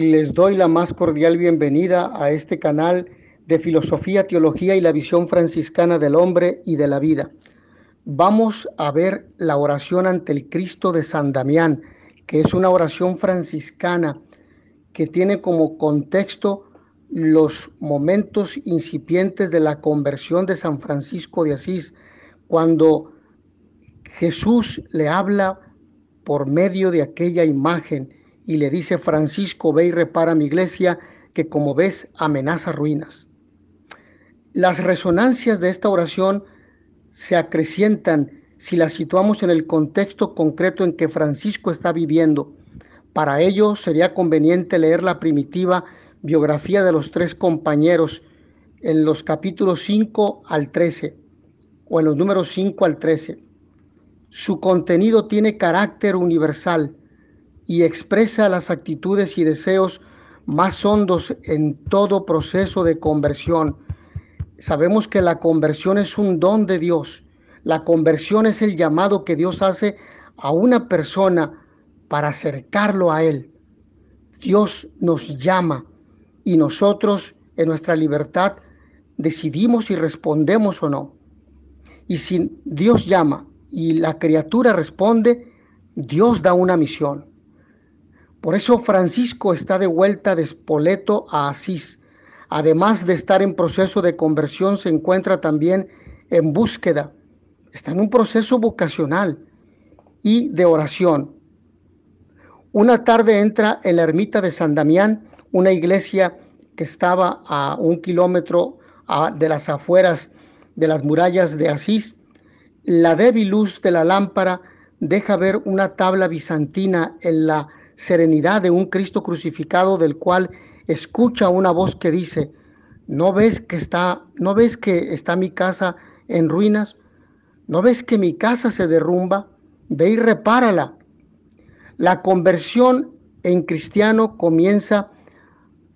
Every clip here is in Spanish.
les doy la más cordial bienvenida a este canal de filosofía, teología y la visión franciscana del hombre y de la vida. Vamos a ver la oración ante el Cristo de San Damián, que es una oración franciscana que tiene como contexto los momentos incipientes de la conversión de San Francisco de Asís, cuando Jesús le habla por medio de aquella imagen y le dice, Francisco, ve y repara mi iglesia, que como ves amenaza ruinas. Las resonancias de esta oración se acrecientan si las situamos en el contexto concreto en que Francisco está viviendo. Para ello sería conveniente leer la primitiva biografía de los tres compañeros en los capítulos 5 al 13 o en los números 5 al 13. Su contenido tiene carácter universal y expresa las actitudes y deseos más hondos en todo proceso de conversión. Sabemos que la conversión es un don de Dios. La conversión es el llamado que Dios hace a una persona para acercarlo a Él. Dios nos llama y nosotros en nuestra libertad decidimos si respondemos o no. Y si Dios llama y la criatura responde, Dios da una misión. Por eso Francisco está de vuelta de Spoleto a Asís. Además de estar en proceso de conversión, se encuentra también en búsqueda. Está en un proceso vocacional y de oración. Una tarde entra en la ermita de San Damián, una iglesia que estaba a un kilómetro de las afueras de las murallas de Asís. La débil luz de la lámpara deja ver una tabla bizantina en la serenidad de un Cristo crucificado del cual escucha una voz que dice, ¿no ves que está, no ves que está mi casa en ruinas? ¿No ves que mi casa se derrumba? Ve y repárala. La conversión en cristiano comienza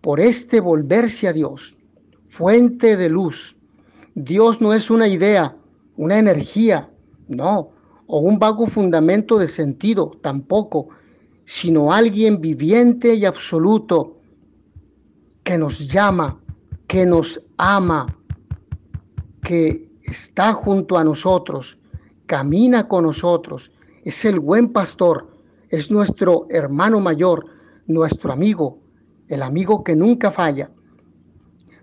por este volverse a Dios, fuente de luz. Dios no es una idea, una energía, no, o un vago fundamento de sentido, tampoco sino alguien viviente y absoluto que nos llama, que nos ama, que está junto a nosotros, camina con nosotros, es el buen pastor, es nuestro hermano mayor, nuestro amigo, el amigo que nunca falla.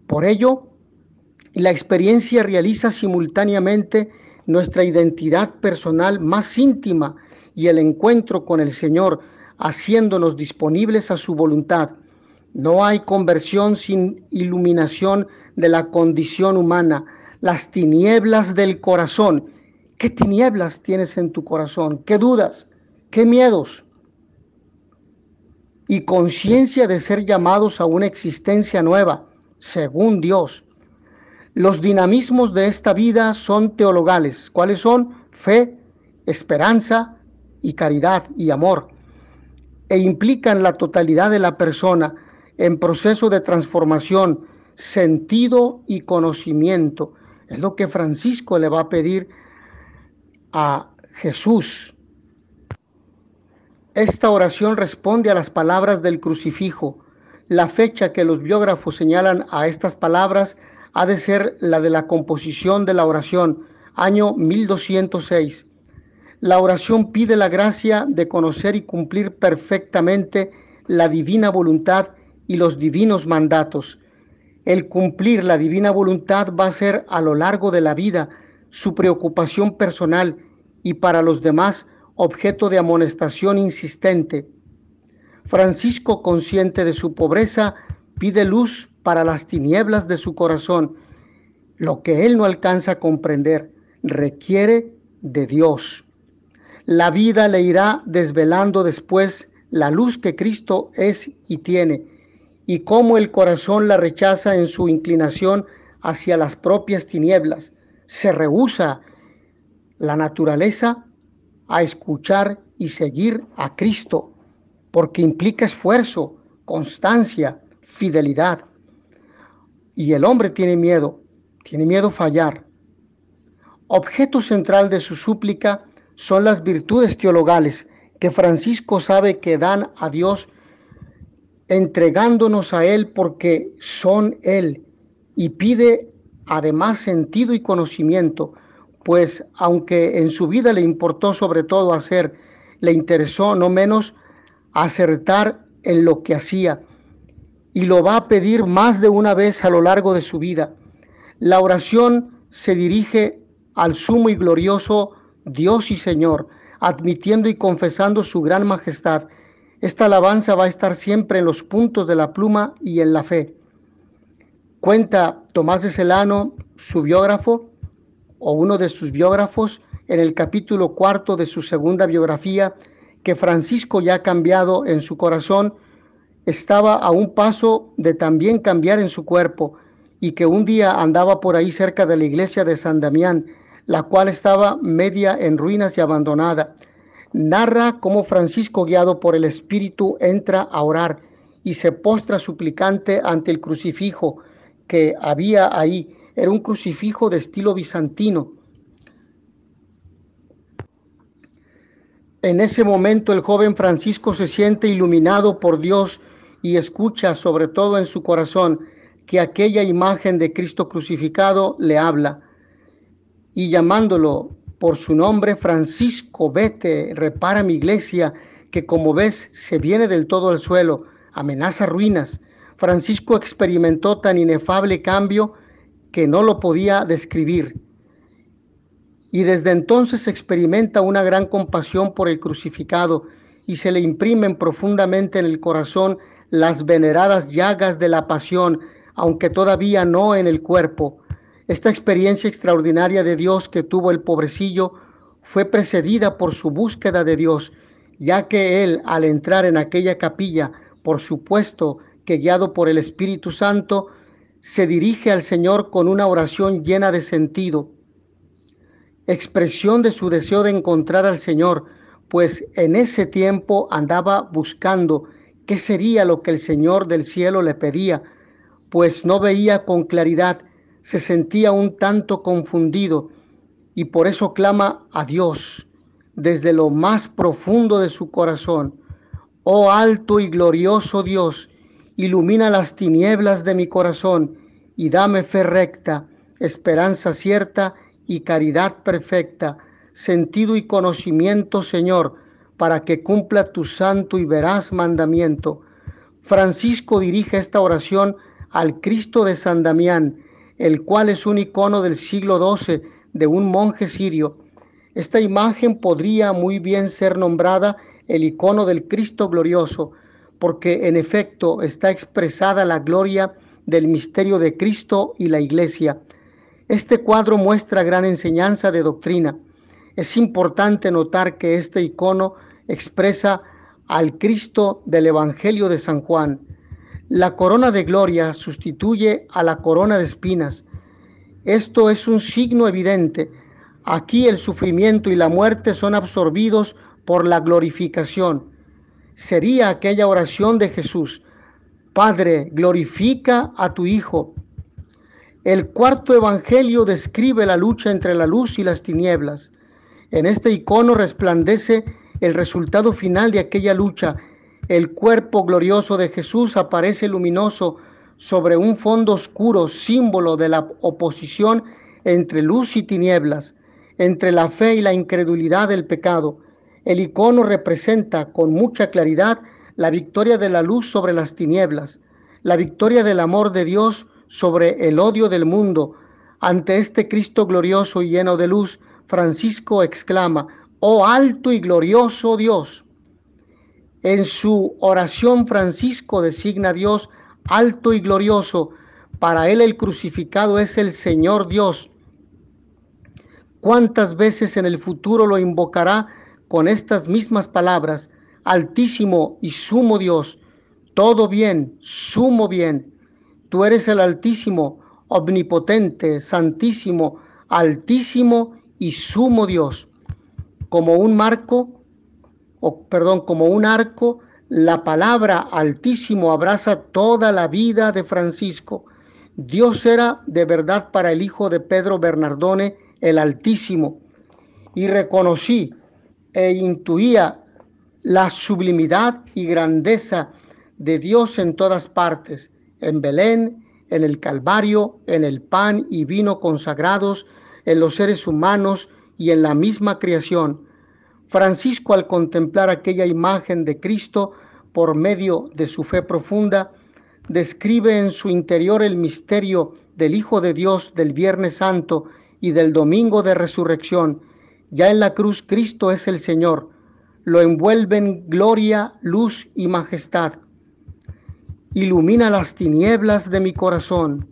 Por ello, la experiencia realiza simultáneamente nuestra identidad personal más íntima y el encuentro con el Señor haciéndonos disponibles a su voluntad. No hay conversión sin iluminación de la condición humana, las tinieblas del corazón. ¿Qué tinieblas tienes en tu corazón? ¿Qué dudas? ¿Qué miedos? Y conciencia de ser llamados a una existencia nueva, según Dios. Los dinamismos de esta vida son teologales. ¿Cuáles son? Fe, esperanza y caridad y amor e implican la totalidad de la persona en proceso de transformación, sentido y conocimiento. Es lo que Francisco le va a pedir a Jesús. Esta oración responde a las palabras del crucifijo. La fecha que los biógrafos señalan a estas palabras ha de ser la de la composición de la oración, año 1206. La oración pide la gracia de conocer y cumplir perfectamente la divina voluntad y los divinos mandatos. El cumplir la divina voluntad va a ser a lo largo de la vida su preocupación personal y para los demás objeto de amonestación insistente. Francisco, consciente de su pobreza, pide luz para las tinieblas de su corazón. Lo que él no alcanza a comprender requiere de Dios. La vida le irá desvelando después la luz que Cristo es y tiene, y cómo el corazón la rechaza en su inclinación hacia las propias tinieblas. Se rehúsa la naturaleza a escuchar y seguir a Cristo, porque implica esfuerzo, constancia, fidelidad. Y el hombre tiene miedo, tiene miedo a fallar. Objeto central de su súplica son las virtudes teologales que Francisco sabe que dan a Dios entregándonos a Él porque son Él y pide además sentido y conocimiento, pues aunque en su vida le importó sobre todo hacer, le interesó no menos acertar en lo que hacía y lo va a pedir más de una vez a lo largo de su vida. La oración se dirige al sumo y glorioso Dios y Señor, admitiendo y confesando su gran majestad. Esta alabanza va a estar siempre en los puntos de la pluma y en la fe. Cuenta Tomás de Celano, su biógrafo, o uno de sus biógrafos, en el capítulo cuarto de su segunda biografía, que Francisco ya ha cambiado en su corazón, estaba a un paso de también cambiar en su cuerpo, y que un día andaba por ahí cerca de la iglesia de San Damián, la cual estaba media en ruinas y abandonada. Narra cómo Francisco, guiado por el Espíritu, entra a orar y se postra suplicante ante el crucifijo que había ahí. Era un crucifijo de estilo bizantino. En ese momento el joven Francisco se siente iluminado por Dios y escucha, sobre todo en su corazón, que aquella imagen de Cristo crucificado le habla y llamándolo por su nombre, Francisco, vete, repara mi iglesia, que como ves se viene del todo al suelo, amenaza ruinas. Francisco experimentó tan inefable cambio que no lo podía describir. Y desde entonces experimenta una gran compasión por el crucificado y se le imprimen profundamente en el corazón las veneradas llagas de la pasión, aunque todavía no en el cuerpo. Esta experiencia extraordinaria de Dios que tuvo el pobrecillo fue precedida por su búsqueda de Dios, ya que él al entrar en aquella capilla, por supuesto que guiado por el Espíritu Santo, se dirige al Señor con una oración llena de sentido, expresión de su deseo de encontrar al Señor, pues en ese tiempo andaba buscando qué sería lo que el Señor del cielo le pedía, pues no veía con claridad se sentía un tanto confundido y por eso clama a Dios desde lo más profundo de su corazón. Oh alto y glorioso Dios, ilumina las tinieblas de mi corazón y dame fe recta, esperanza cierta y caridad perfecta, sentido y conocimiento, Señor, para que cumpla tu santo y veraz mandamiento. Francisco dirige esta oración al Cristo de San Damián, el cual es un icono del siglo XII de un monje sirio. Esta imagen podría muy bien ser nombrada el icono del Cristo glorioso, porque en efecto está expresada la gloria del misterio de Cristo y la Iglesia. Este cuadro muestra gran enseñanza de doctrina. Es importante notar que este icono expresa al Cristo del Evangelio de San Juan. La corona de gloria sustituye a la corona de espinas. Esto es un signo evidente. Aquí el sufrimiento y la muerte son absorbidos por la glorificación. Sería aquella oración de Jesús, Padre, glorifica a tu Hijo. El cuarto Evangelio describe la lucha entre la luz y las tinieblas. En este icono resplandece el resultado final de aquella lucha, el cuerpo glorioso de Jesús aparece luminoso sobre un fondo oscuro, símbolo de la oposición entre luz y tinieblas, entre la fe y la incredulidad del pecado. El icono representa con mucha claridad la victoria de la luz sobre las tinieblas, la victoria del amor de Dios sobre el odio del mundo. Ante este Cristo glorioso y lleno de luz, Francisco exclama, Oh alto y glorioso Dios. En su oración Francisco designa a Dios alto y glorioso. Para él el crucificado es el Señor Dios. ¿Cuántas veces en el futuro lo invocará con estas mismas palabras? Altísimo y sumo Dios, todo bien, sumo bien. Tú eres el Altísimo, omnipotente, santísimo, altísimo y sumo Dios. Como un marco, perdón, como un arco, la palabra altísimo abraza toda la vida de Francisco. Dios era de verdad para el hijo de Pedro Bernardone el altísimo. Y reconocí e intuía la sublimidad y grandeza de Dios en todas partes, en Belén, en el Calvario, en el pan y vino consagrados, en los seres humanos y en la misma creación. Francisco al contemplar aquella imagen de Cristo por medio de su fe profunda, describe en su interior el misterio del Hijo de Dios del Viernes Santo y del Domingo de Resurrección. Ya en la cruz Cristo es el Señor. Lo envuelven gloria, luz y majestad. Ilumina las tinieblas de mi corazón.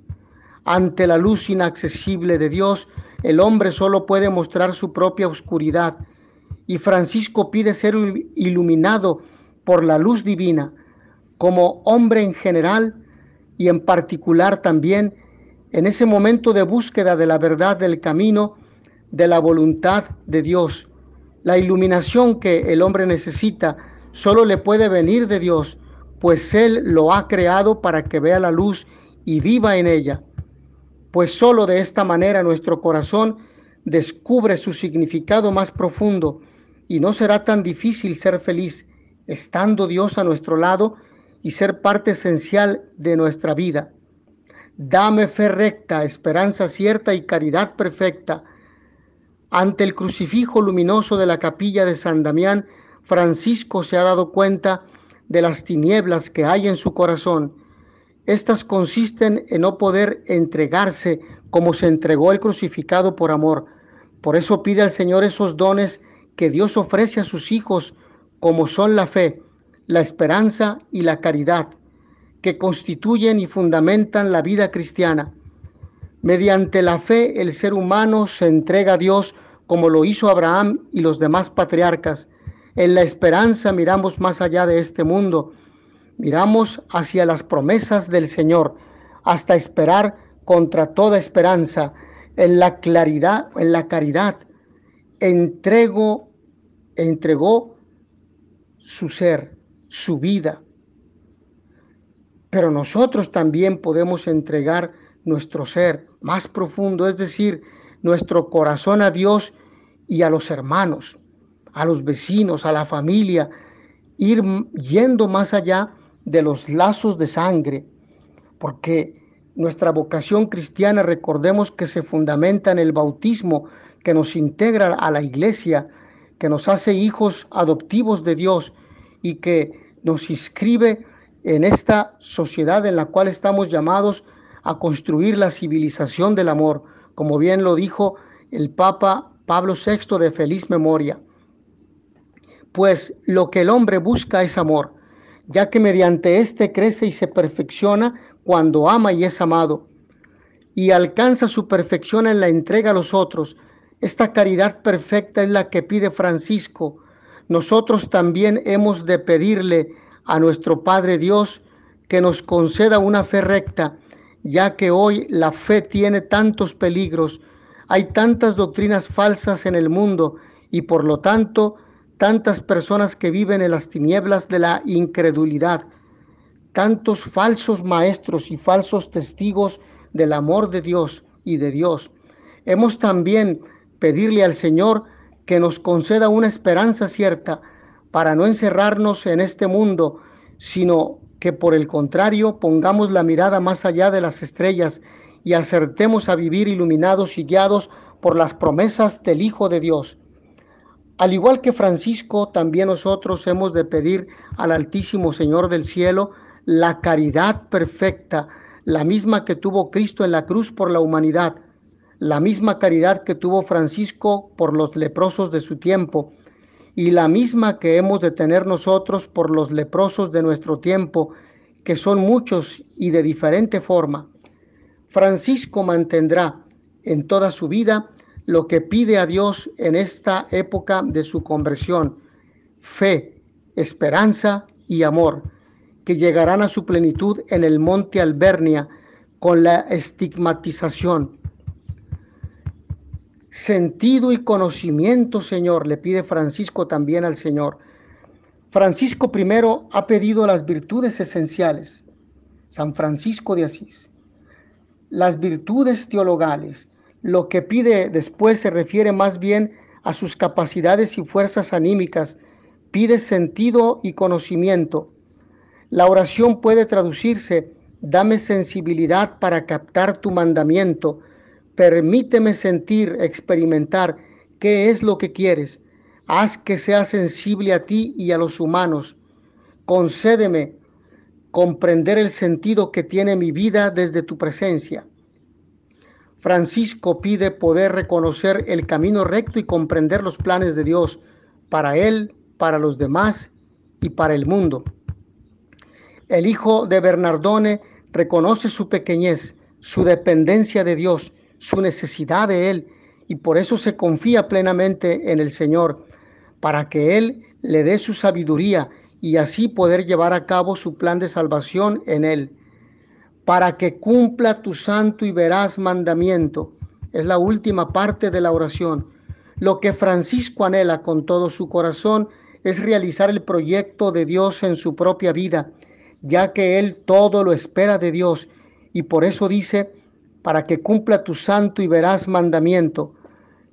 Ante la luz inaccesible de Dios, el hombre solo puede mostrar su propia oscuridad y Francisco pide ser iluminado por la luz divina como hombre en general y en particular también en ese momento de búsqueda de la verdad del camino, de la voluntad de Dios. La iluminación que el hombre necesita solo le puede venir de Dios, pues Él lo ha creado para que vea la luz y viva en ella. Pues solo de esta manera nuestro corazón descubre su significado más profundo y no será tan difícil ser feliz estando Dios a nuestro lado y ser parte esencial de nuestra vida. Dame fe recta, esperanza cierta y caridad perfecta. Ante el crucifijo luminoso de la capilla de San Damián, Francisco se ha dado cuenta de las tinieblas que hay en su corazón. Estas consisten en no poder entregarse como se entregó el crucificado por amor. Por eso pide al Señor esos dones que Dios ofrece a sus hijos como son la fe, la esperanza y la caridad, que constituyen y fundamentan la vida cristiana. Mediante la fe el ser humano se entrega a Dios como lo hizo Abraham y los demás patriarcas. En la esperanza miramos más allá de este mundo, miramos hacia las promesas del Señor, hasta esperar contra toda esperanza, en la claridad, en la caridad. Entrego e entregó su ser, su vida. Pero nosotros también podemos entregar nuestro ser más profundo, es decir, nuestro corazón a Dios y a los hermanos, a los vecinos, a la familia, ir yendo más allá de los lazos de sangre, porque nuestra vocación cristiana, recordemos que se fundamenta en el bautismo que nos integra a la iglesia, que nos hace hijos adoptivos de Dios y que nos inscribe en esta sociedad en la cual estamos llamados a construir la civilización del amor, como bien lo dijo el Papa Pablo VI de feliz memoria. Pues lo que el hombre busca es amor, ya que mediante éste crece y se perfecciona cuando ama y es amado, y alcanza su perfección en la entrega a los otros, esta caridad perfecta es la que pide Francisco. Nosotros también hemos de pedirle a nuestro Padre Dios que nos conceda una fe recta, ya que hoy la fe tiene tantos peligros, hay tantas doctrinas falsas en el mundo y por lo tanto tantas personas que viven en las tinieblas de la incredulidad, tantos falsos maestros y falsos testigos del amor de Dios y de Dios. Hemos también pedirle al Señor que nos conceda una esperanza cierta para no encerrarnos en este mundo, sino que por el contrario pongamos la mirada más allá de las estrellas y acertemos a vivir iluminados y guiados por las promesas del Hijo de Dios. Al igual que Francisco, también nosotros hemos de pedir al Altísimo Señor del Cielo la caridad perfecta, la misma que tuvo Cristo en la cruz por la humanidad la misma caridad que tuvo Francisco por los leprosos de su tiempo y la misma que hemos de tener nosotros por los leprosos de nuestro tiempo, que son muchos y de diferente forma. Francisco mantendrá en toda su vida lo que pide a Dios en esta época de su conversión, fe, esperanza y amor, que llegarán a su plenitud en el monte Albernia con la estigmatización sentido y conocimiento, Señor, le pide Francisco también al Señor. Francisco primero ha pedido las virtudes esenciales, San Francisco de Asís, las virtudes teologales. Lo que pide después se refiere más bien a sus capacidades y fuerzas anímicas, pide sentido y conocimiento. La oración puede traducirse, dame sensibilidad para captar tu mandamiento, Permíteme sentir, experimentar qué es lo que quieres. Haz que sea sensible a ti y a los humanos. Concédeme comprender el sentido que tiene mi vida desde tu presencia. Francisco pide poder reconocer el camino recto y comprender los planes de Dios para él, para los demás y para el mundo. El hijo de Bernardone reconoce su pequeñez, su dependencia de Dios su necesidad de Él y por eso se confía plenamente en el Señor, para que Él le dé su sabiduría y así poder llevar a cabo su plan de salvación en Él, para que cumpla tu santo y veraz mandamiento. Es la última parte de la oración. Lo que Francisco anhela con todo su corazón es realizar el proyecto de Dios en su propia vida, ya que Él todo lo espera de Dios y por eso dice, para que cumpla tu santo y veraz mandamiento.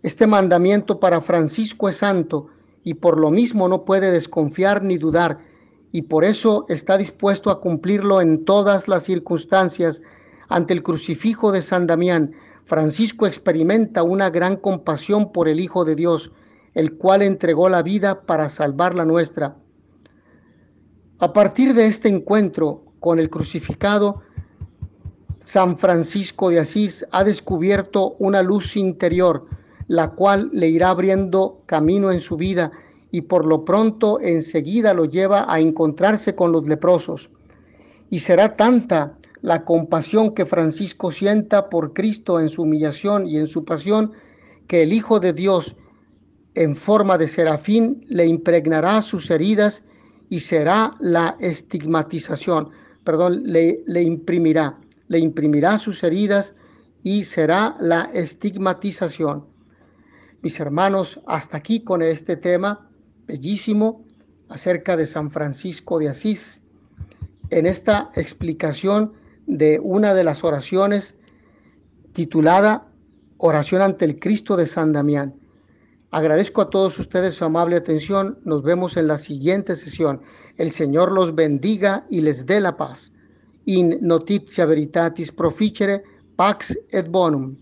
Este mandamiento para Francisco es santo y por lo mismo no puede desconfiar ni dudar y por eso está dispuesto a cumplirlo en todas las circunstancias. Ante el crucifijo de San Damián, Francisco experimenta una gran compasión por el Hijo de Dios, el cual entregó la vida para salvar la nuestra. A partir de este encuentro con el crucificado, San Francisco de Asís ha descubierto una luz interior, la cual le irá abriendo camino en su vida y por lo pronto enseguida lo lleva a encontrarse con los leprosos. Y será tanta la compasión que Francisco sienta por Cristo en su humillación y en su pasión, que el Hijo de Dios, en forma de serafín, le impregnará sus heridas y será la estigmatización, perdón, le, imprimirá le imprimirá sus heridas y será la estigmatización. Mis hermanos, hasta aquí con este tema bellísimo acerca de San Francisco de Asís, en esta explicación de una de las oraciones titulada Oración ante el Cristo de San Damián. Agradezco a todos ustedes su amable atención. Nos vemos en la siguiente sesión. El Señor los bendiga y les dé la paz. in notitia veritatis proficere pax et bonum